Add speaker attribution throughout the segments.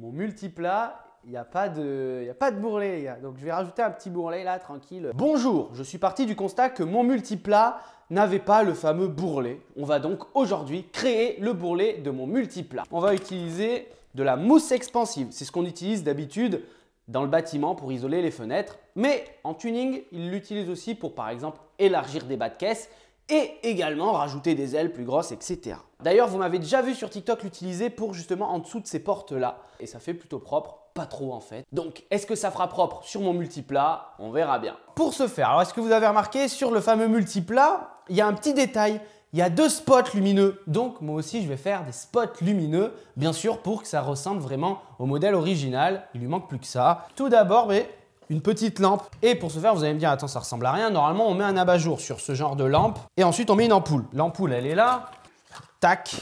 Speaker 1: mon multiplat, il n'y a, pas de, y a pas de bourrelet, Donc je vais rajouter un petit bourrelet là, tranquille. Bonjour, je suis parti du constat que mon multiplat n'avait pas le fameux bourrelet. On va donc aujourd'hui créer le bourrelet de mon multiplat. On va utiliser de la mousse expansive. C'est ce qu'on utilise d'habitude dans le bâtiment pour isoler les fenêtres. Mais en tuning, il l'utilise aussi pour par exemple élargir des bas de caisse et également rajouter des ailes plus grosses, etc. D'ailleurs, vous m'avez déjà vu sur TikTok l'utiliser pour justement en dessous de ces portes-là, et ça fait plutôt propre, pas trop en fait. Donc, est-ce que ça fera propre sur mon multiplat On verra bien. Pour ce faire, alors est-ce que vous avez remarqué, sur le fameux multiplat, il y a un petit détail, il y a deux spots lumineux. Donc, moi aussi, je vais faire des spots lumineux, bien sûr, pour que ça ressemble vraiment au modèle original. Il lui manque plus que ça. Tout d'abord, mais une petite lampe. Et pour ce faire, vous allez me dire, attends, ça ressemble à rien. Normalement, on met un abat-jour sur ce genre de lampe. Et ensuite, on met une ampoule. L'ampoule, elle est là. Tac.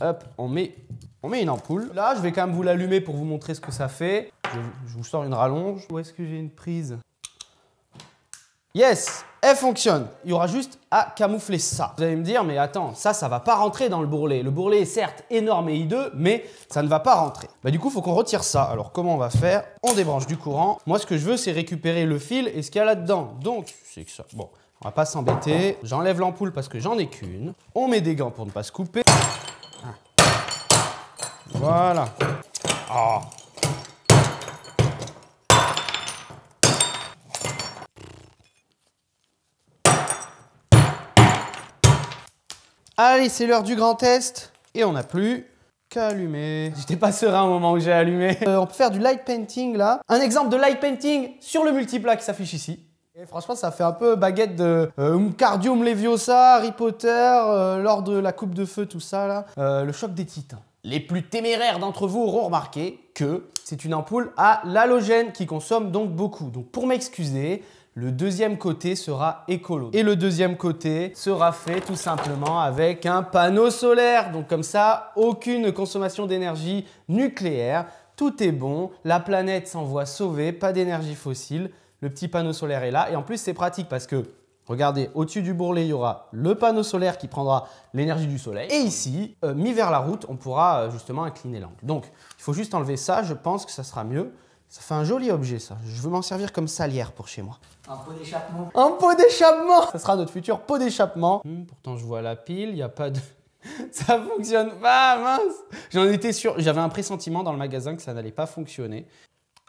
Speaker 1: Hop, on met, on met une ampoule. Là, je vais quand même vous l'allumer pour vous montrer ce que ça fait. je vous sors une rallonge. Où est-ce que j'ai une prise Yes, elle fonctionne. Il y aura juste à camoufler ça. Vous allez me dire, mais attends, ça, ça va pas rentrer dans le bourrelet. Le bourrelet est certes énorme et hideux, mais ça ne va pas rentrer. Bah du coup, faut qu'on retire ça. Alors comment on va faire On débranche du courant. Moi, ce que je veux, c'est récupérer le fil et ce qu'il y a là-dedans. Donc, c'est que ça. Bon, on va pas s'embêter. J'enlève l'ampoule parce que j'en ai qu'une. On met des gants pour ne pas se couper. Voilà. Oh, Allez, c'est l'heure du grand test. Et on n'a plus qu'à allumer. J'étais pas serein au moment où j'ai allumé. Euh, on peut faire du light painting là. Un exemple de light painting sur le multiplat qui s'affiche ici. Et franchement, ça fait un peu baguette de euh, um Cardium Leviosa, Harry Potter, euh, lors de la Coupe de Feu, tout ça là. le choc des titans. Les plus téméraires d'entre vous auront remarqué que c'est une ampoule à l'halogène qui consomme donc beaucoup. Donc pour m'excuser, le deuxième côté sera écolo. Et le deuxième côté sera fait tout simplement avec un panneau solaire. Donc comme ça, aucune consommation d'énergie nucléaire. Tout est bon, la planète s'en voit sauvée, pas d'énergie fossile. Le petit panneau solaire est là. Et en plus, c'est pratique parce que Regardez, au-dessus du bourrelet, il y aura le panneau solaire qui prendra l'énergie du soleil. Et ici, euh, mis vers la route, on pourra euh, justement incliner l'angle. Donc, il faut juste enlever ça, je pense que ça sera mieux. Ça fait un joli objet, ça. Je veux m'en servir comme salière pour chez moi. Un pot d'échappement. Un pot d'échappement Ça sera notre futur pot d'échappement. Hmm, pourtant, je vois la pile, il n'y a pas de... ça fonctionne pas, mince J'en étais sûr, j'avais un pressentiment dans le magasin que ça n'allait pas fonctionner.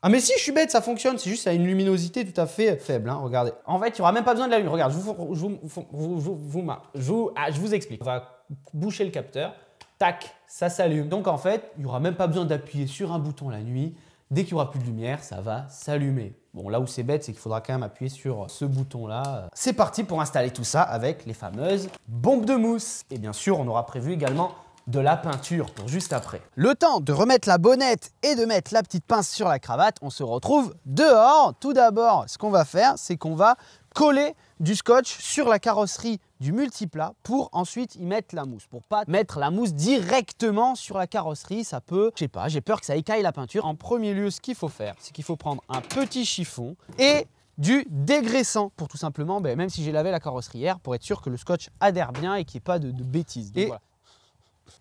Speaker 1: Ah mais si, je suis bête, ça fonctionne, c'est juste à a une luminosité tout à fait faible, hein. regardez. En fait, il n'y aura même pas besoin de la lumière, regarde, je vous, je vous explique. On va boucher le capteur, tac, ça s'allume. Donc en fait, il n'y aura même pas besoin d'appuyer sur un bouton la nuit, Dès qu'il n'y aura plus de lumière, ça va s'allumer. Bon, là où c'est bête, c'est qu'il faudra quand même appuyer sur ce bouton-là. C'est parti pour installer tout ça avec les fameuses bombes de mousse. Et bien sûr, on aura prévu également de la peinture pour juste après. Le temps de remettre la bonnette et de mettre la petite pince sur la cravate, on se retrouve dehors. Tout d'abord, ce qu'on va faire, c'est qu'on va coller du scotch sur la carrosserie du multiplat pour ensuite y mettre la mousse. Pour pas mettre la mousse directement sur la carrosserie, ça peut, je sais pas, j'ai peur que ça écaille la peinture. En premier lieu, ce qu'il faut faire, c'est qu'il faut prendre un petit chiffon et du dégraissant pour tout simplement, ben, même si j'ai lavé la carrosserie hier, pour être sûr que le scotch adhère bien et qu'il n'y ait pas de, bêtises. et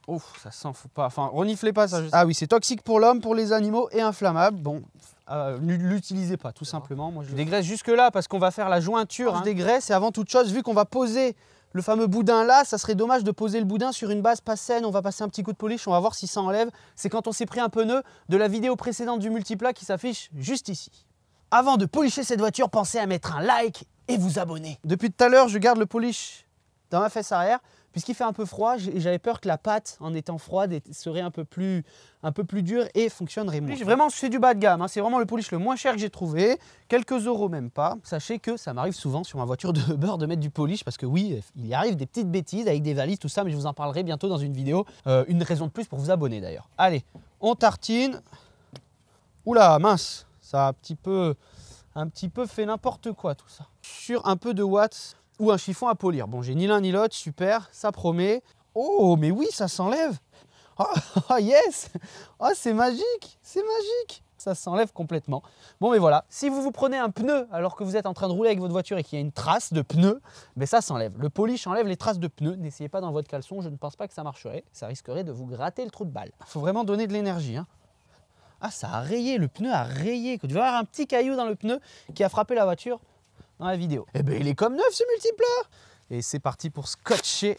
Speaker 1: Ouf, ça sent, faut pas. Enfin, reniflez pas ça. Ah oui, c'est toxique pour l'homme, pour les animaux et inflammable. Bon, ne euh, l'utilisez pas, tout simplement. je dégraisse jusque-là parce qu'on va faire la jointure. Je hein. dégraisse et avant toute chose, vu qu'on va poser le fameux boudin là, ça serait dommage de poser le boudin sur une base pas saine. On va passer un petit coup de polish, on va voir si ça enlève. C'est quand on s'est pris un pneu de la vidéo précédente du multiplat qui s'affiche juste ici. Avant de polisher cette voiture, pensez à mettre un like et vous abonner. Depuis tout à l'heure, je garde le polish dans ma fesse arrière. Puisqu'il fait un peu froid, j'avais peur que la pâte, en étant froide, serait un peu plus, un peu plus dure et fonctionnerait moins. vraiment, c'est du bas de gamme. Hein. C'est vraiment le polish le moins cher que j'ai trouvé. Quelques euros même pas. Sachez que ça m'arrive souvent sur ma voiture de beurre de mettre du polish parce que oui, il y arrive des petites bêtises avec des valises, tout ça, mais je vous en parlerai bientôt dans une vidéo. Euh, une raison de plus pour vous abonner d'ailleurs. Allez, on tartine. Oula, mince, ça a un petit peu, un petit peu fait n'importe quoi tout ça. Sur un peu de watts, ou un chiffon à polir. Bon, j'ai ni l'un ni l'autre, super, ça promet. Oh, mais oui, ça s'enlève. Oh, yes Oh, c'est magique C'est magique Ça s'enlève complètement. Bon, mais voilà, si vous vous prenez un pneu alors que vous êtes en train de rouler avec votre voiture et qu'il y a une trace de pneu, mais ben, ça s'enlève. Le polish enlève les traces de pneu. N'essayez pas dans votre caleçon, je ne pense pas que ça marcherait. Ça risquerait de vous gratter le trou de balle. Il faut vraiment donner de l'énergie. Hein. Ah, ça a rayé, le pneu a rayé. Que tu vas avoir un petit caillou dans le pneu qui a frappé la voiture dans la vidéo. Et eh ben il est comme neuf ce multipleur Et c'est parti pour scotcher.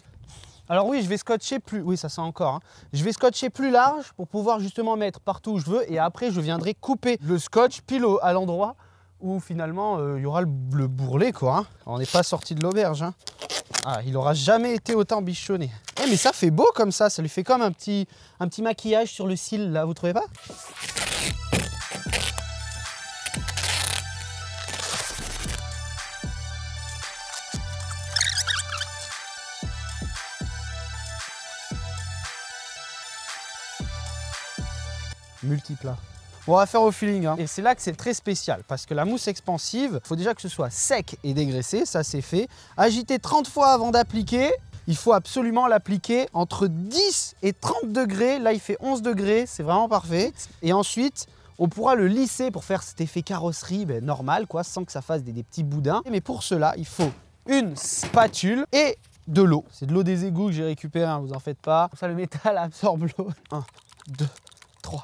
Speaker 1: Alors oui, je vais scotcher plus... Oui, ça sent encore. Hein. Je vais scotcher plus large pour pouvoir justement mettre partout où je veux et après je viendrai couper le scotch pile à l'endroit où finalement euh, il y aura le, bourrelet quoi. Hein. On n'est pas sorti de l'auberge. Hein. Ah, il n'aura jamais été autant bichonné. Eh mais ça fait beau comme ça, ça lui fait comme un petit, un petit maquillage sur le cil là, vous trouvez pas multiplat. Hein. On va faire au feeling. Hein. Et c'est là que c'est très spécial, parce que la mousse expansive, il faut déjà que ce soit sec et dégraissé, ça c'est fait. Agiter 30 fois avant d'appliquer, il faut absolument l'appliquer entre 10 et 30 degrés. Là, il fait 11 degrés, c'est vraiment parfait. Et ensuite, on pourra le lisser pour faire cet effet carrosserie ben, normal, quoi, sans que ça fasse des, petits boudins. Mais pour cela, il faut une spatule et de l'eau. C'est de l'eau des égouts que j'ai récupéré, hein, vous en faites pas. ça, le métal absorbe l'eau. 1, 2, 3,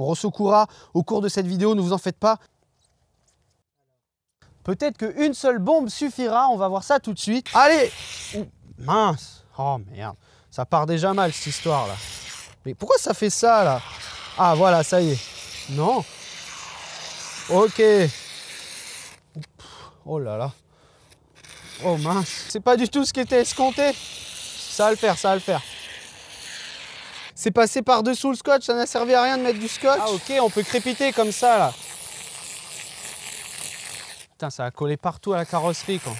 Speaker 1: on ressoucoura au cours de cette vidéo, ne vous en faites pas. Peut-être qu'une seule bombe suffira, on va voir ça tout de suite. Allez Mince Oh merde, ça part déjà mal cette histoire là. Mais pourquoi ça fait ça là Ah voilà, ça y est. Non Ok. Oh là là. Oh mince, c'est pas du tout ce qui était escompté. Ça va le faire, ça va le faire. C'est passé par-dessous le scotch, ça n'a servi à rien de mettre du scotch. Ah ok, on peut crépiter comme ça là. Putain, ça a collé partout à la carrosserie quoi.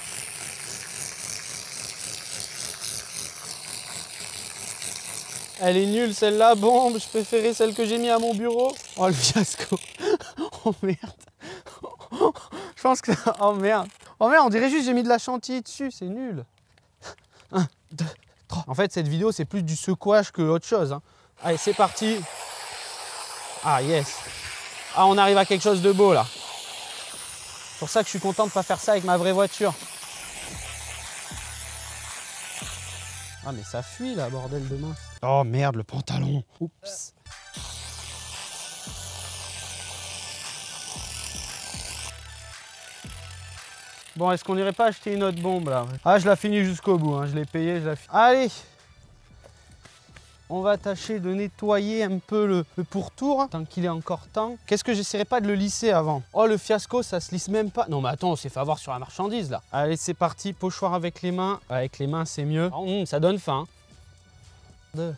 Speaker 1: Elle est nulle celle-là, bon, je préférais celle que j'ai mis à mon bureau. Oh le fiasco. oh merde. je pense que... Oh merde. Oh merde, on dirait juste j'ai mis de la chantilly dessus, c'est nul. 1, 2, en fait, cette vidéo, c'est plus du secouage que autre chose. Hein. Allez, c'est parti. Ah, yes. Ah, on arrive à quelque chose de beau, là. C'est pour ça que je suis content de ne pas faire ça avec ma vraie voiture. Ah, mais ça fuit, là, bordel de mince. Oh, merde, le pantalon. Oups. Bon, est-ce qu'on irait pas acheter une autre bombe là Ah, je l'ai fini jusqu'au bout, hein, je l'ai payé, je l'ai fini. Allez on va tâcher de nettoyer un peu le, pourtour hein, tant qu'il est encore temps. Qu'est-ce que j'essaierai pas de le lisser avant Oh le fiasco, ça se lisse même pas. Non mais attends, on s'est fait avoir sur la marchandise là. Allez, c'est parti, pochoir avec les mains. Avec les mains, c'est mieux. Hmm, ça donne faim. Deux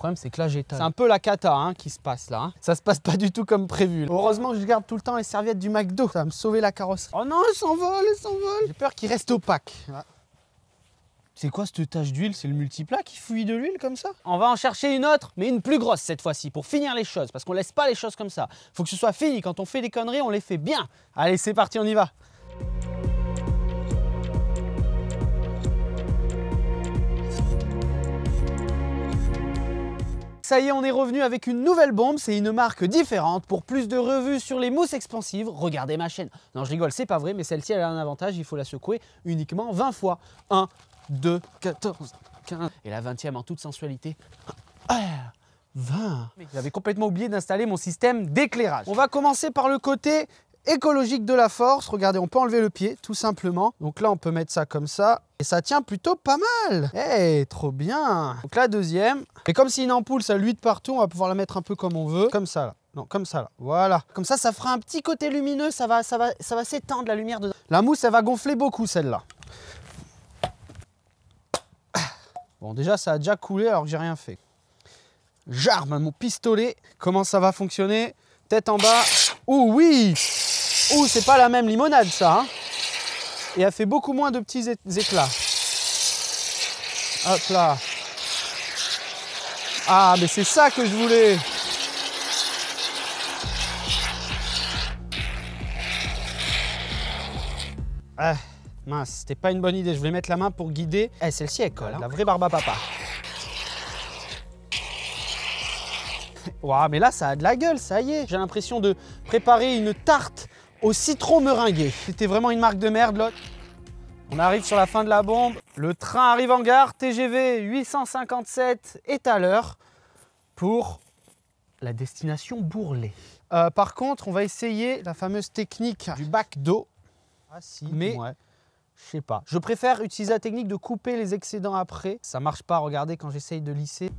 Speaker 1: problème, c'est que là, j'étale. C'est un peu la cata hein, qui se passe là. Hein. Ça se passe pas du tout comme prévu. Heureusement, je garde tout le temps les serviettes du McDo. Ça va me sauver la carrosserie. Oh non, elle s'envole, elle s'envole. J'ai peur qu'il reste opaque. Ah. C'est quoi cette tache d'huile C'est le multiplat qui fouille de l'huile comme ça On va en chercher une autre, mais une plus grosse cette fois-ci, pour finir les choses, parce qu'on laisse pas les choses comme ça. Faut que ce soit fini, quand on fait des conneries, on les fait bien. Allez, c'est parti, on y va Ça y est, on est revenu avec une nouvelle bombe, c'est une marque différente. Pour plus de revues sur les mousses expansives, regardez ma chaîne. Non, je rigole, c'est pas vrai, mais celle-ci, elle a un avantage, il faut la secouer uniquement 20 fois. 1, 2, 14, 15... Et la 20e en toute sensualité. 20 ah, 20 J'avais complètement oublié d'installer mon système d'éclairage. On va commencer par le côté écologique de la force. Regardez, on peut enlever le pied, tout simplement. Donc là, on peut mettre ça comme ça. Et ça tient plutôt pas mal. Eh, trop bien. Donc la deuxième. Et comme c'est une ampoule, ça luit de partout, on va pouvoir la mettre un peu comme on veut. Comme ça, là. Non, comme ça, là. Voilà. Comme ça, ça fera un petit côté lumineux. Ça va, ça va, ça va s'étendre, la lumière de La mousse, elle va gonfler beaucoup, celle-là. Bon, déjà, ça a déjà coulé alors que j'ai rien fait. J'arme mon pistolet. Comment ça va fonctionner Tête en bas. Oh oui Ouh, c'est pas la même limonade ça. Hein. Et elle fait beaucoup moins de petits éclats. Hop là. Ah, mais c'est ça que je voulais. Ah, mince, c'était pas une bonne idée. Je voulais mettre la main pour guider. Eh, celle-ci, elle colle. Hein. La vraie barbe papa. Waouh, mais là, ça a de la gueule, ça y est. J'ai l'impression de préparer une tarte au citron meringué. C'était vraiment une marque de merde, l'autre. On arrive sur la fin de la bombe. Le train arrive en gare. TGV 857 est à l'heure pour la destination Bourlet. Euh, par contre, on va essayer la fameuse technique du bac d'eau. Ah si, mais je sais pas. Je préfère utiliser la technique de couper les excédents après. Ça marche pas, regardez, quand j'essaye de lisser.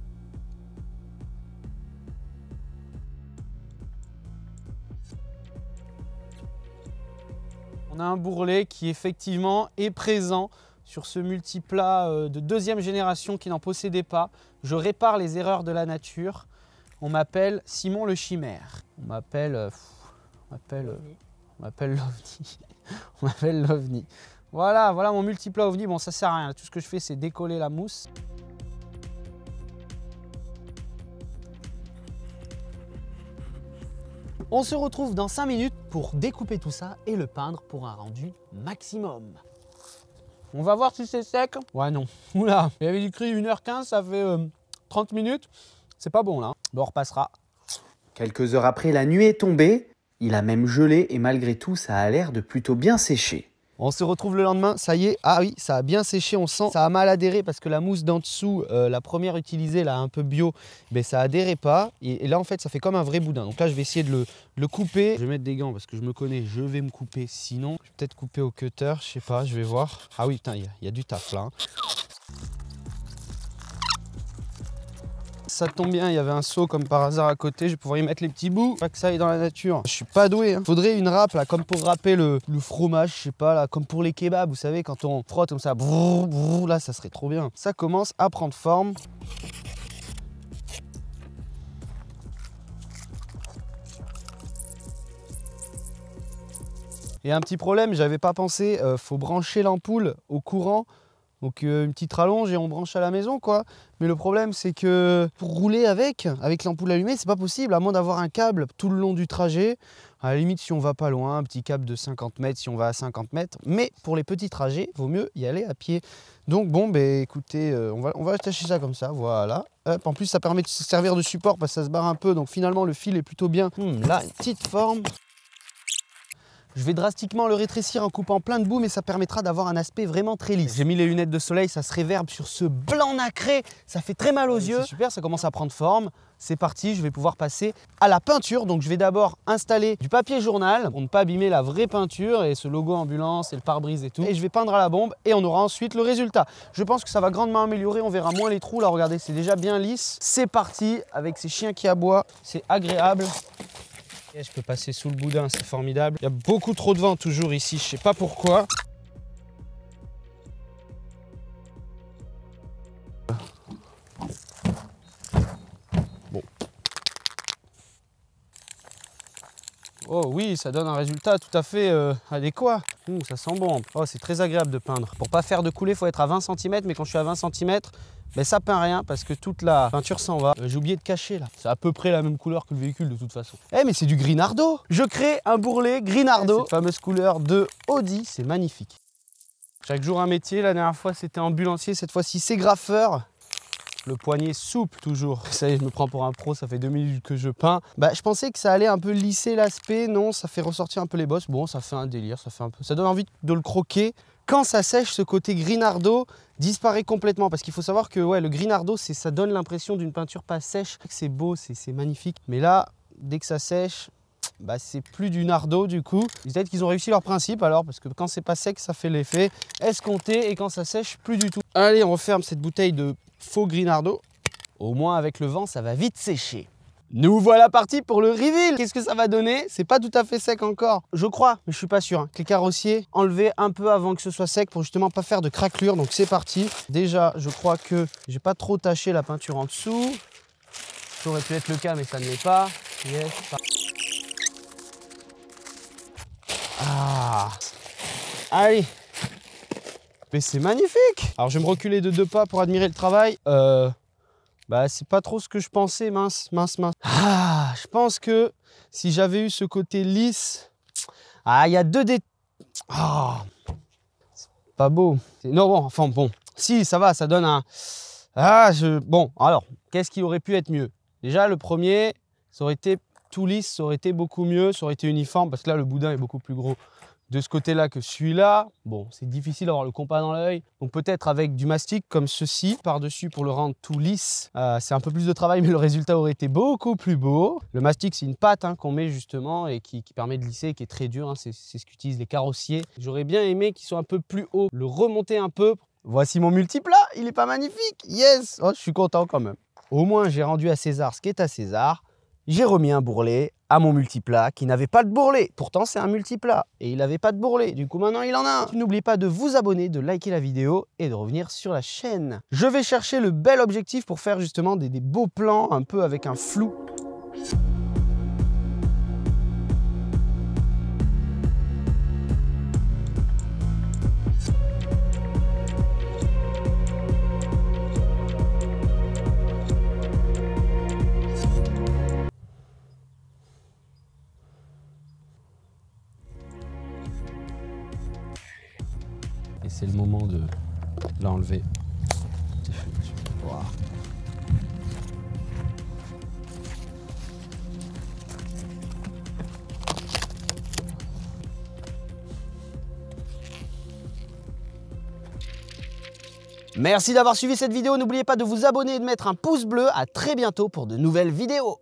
Speaker 1: un bourrelet qui effectivement est présent sur ce multiplat euh, de deuxième génération qui n'en possédait pas. Je répare les erreurs de la nature. On m'appelle Simon le Chimère. On m'appelle... Euh, on m'appelle... Euh, on m'appelle l'OVNI. On m'appelle l'OVNI. Voilà, voilà mon multiplat OVNI. Bon, ça sert à rien. Tout ce que je fais, c'est décoller la mousse. On se retrouve dans 5 minutes pour découper tout ça et le peindre pour un rendu maximum. On va voir si c'est sec. Ouais, non. Oula, il y avait écrit 1h15, ça fait 30 euh, minutes. C'est pas bon, là. Bon, on repassera. Quelques heures après, la nuit est tombée. Il a même gelé et malgré tout, ça a l'air de plutôt bien sécher. On se retrouve le lendemain, ça y est, ah oui, ça a bien séché, on sent, ça a mal adhéré parce que la mousse d'en dessous, euh, la première utilisée, là, un peu bio, ben, ça adhérait pas. Et, là, en fait, ça fait comme un vrai boudin. Donc là, je vais essayer de le, couper. Je vais mettre des gants parce que je me connais, je vais me couper. Sinon, je vais peut-être couper au cutter, je sais pas, je vais voir. Ah oui, putain, il y, a du taf là. Hein. Ça tombe bien, il y avait un seau comme par hasard à côté, je pourrais y mettre les petits bouts, pas que ça aille dans la nature. Je suis pas doué, hein. faudrait une râpe là, comme pour râper le, fromage, je sais pas là, comme pour les kebabs, vous savez, quand on frotte comme ça, là ça serait trop bien. Ça commence à prendre forme. Et un petit problème, j'avais pas pensé, euh, faut brancher l'ampoule au courant donc euh, une petite rallonge et on branche à la maison quoi. Mais le problème c'est que pour rouler avec, avec l'ampoule allumée, c'est pas possible, à moins d'avoir un câble tout le long du trajet. À la limite si on va pas loin, un petit câble de 50 mètres si on va à 50 mètres. Mais pour les petits trajets, vaut mieux y aller à pied. Donc bon ben, écoutez, euh, on, va, on va attacher ça comme ça, voilà. en plus ça permet de se servir de support parce que ça se barre un peu, donc finalement le fil est plutôt bien. La hmm, là, une petite forme. Je vais drastiquement le rétrécir en coupant plein de bouts, mais ça permettra d'avoir un aspect vraiment très lisse. J'ai mis les lunettes de soleil, ça se réverbe sur ce blanc nacré, ça fait très mal aux yeux. super, ça commence à prendre forme. C'est parti, je vais pouvoir passer à la peinture. Donc je vais d'abord installer du papier journal pour ne pas abîmer la vraie peinture et ce logo ambulance et le pare-brise et tout. Et je vais peindre à la bombe et on aura ensuite le résultat. Je pense que ça va grandement améliorer, on verra moins les trous. Là regardez, c'est déjà bien lisse. C'est parti avec ces chiens qui aboient, c'est agréable je peux passer sous le boudin, c'est formidable. Il y a beaucoup trop de vent toujours ici, je sais pas pourquoi. Oh oui, ça donne un résultat tout à fait euh, adéquat. ça sent bon. Oh, c'est très agréable de peindre. Pour pas faire de couler, faut être à 20 cm, mais quand je suis à 20 cm, mais ça peint rien parce que toute la peinture s'en va. Euh, j'ai oublié de cacher là. C'est à peu près la même couleur que le véhicule de toute façon. Eh mais c'est du Grinardo Je crée un bourrelet Grinardo, eh, cette fameuse couleur de Audi, c'est magnifique. Chaque jour un métier, la dernière fois c'était ambulancier, cette fois-ci c'est graffeur le poignet souple toujours. Ça y est, je me prends pour un pro, ça fait deux minutes que je peins. Bah, je pensais que ça allait un peu lisser l'aspect, non, ça fait ressortir un peu les bosses. Bon, ça fait un délire, ça fait un peu... Ça donne envie de le croquer. Quand ça sèche, ce côté grinardo disparaît complètement parce qu'il faut savoir que ouais, le grinardo, ça donne l'impression d'une peinture pas sèche. C'est beau, c'est magnifique. Mais là, dès que ça sèche, bah, c'est plus du nardo du coup. Peut-être qu'ils ont réussi leur principe alors, parce que quand c'est pas sec, ça fait l'effet escompté et quand ça sèche, plus du tout. Allez, on referme cette bouteille de faux Grinardo. Au moins avec le vent, ça va vite sécher. Nous voilà partis pour le reveal Qu'est-ce que ça va donner C'est pas tout à fait sec encore. Je crois, mais je suis pas sûr. Hein, les carrossiers enlever un peu avant que ce soit sec pour justement pas faire de craquelure. Donc c'est parti. Déjà, je crois que j'ai pas trop taché la peinture en dessous. Ça aurait pu être le cas, mais ça ne l'est pas. Ah Allez, c'est magnifique Alors je vais me reculer de deux pas pour admirer le travail. Euh, bah c'est pas trop ce que je pensais, mince, mince, mince. Ah, je pense que si j'avais eu ce côté lisse... Ah, il y a deux des Ah, c'est pas beau. Non, bon, enfin bon. Si, ça va, ça donne un... Ah, je... Bon, alors, qu'est-ce qui aurait pu être mieux Déjà, le premier, ça aurait été tout lisse, ça aurait été beaucoup mieux, ça aurait été uniforme, parce que là, le boudin est beaucoup plus gros de ce côté-là que celui-là. Bon, c'est difficile d'avoir le compas dans l'œil. Donc peut-être avec du mastic comme ceci par-dessus pour le rendre tout lisse. Euh, c'est un peu plus de travail, mais le résultat aurait été beaucoup plus beau. Le mastic, c'est une pâte hein, qu'on met justement et qui, permet de lisser, qui est très dur. Hein. C'est ce qu'utilisent les carrossiers. J'aurais bien aimé qu'ils soit un peu plus haut, le remonter un peu. Voici mon multiplat, ah, il est pas magnifique Yes oh, Je suis content quand même. Au moins, j'ai rendu à César ce qui est à César j'ai remis un bourrelet à mon multiplat qui n'avait pas de bourrelet. Pourtant, c'est un multiplat et il n'avait pas de bourrelet. Du coup, maintenant, il en a un. N'oubliez pas de vous abonner, de liker la vidéo et de revenir sur la chaîne. Je vais chercher le bel objectif pour faire justement des, des beaux plans un peu avec un flou. c'est le moment de l'enlever. Merci d'avoir suivi cette vidéo, n'oubliez pas de vous abonner et de mettre un pouce bleu, à très bientôt pour de nouvelles vidéos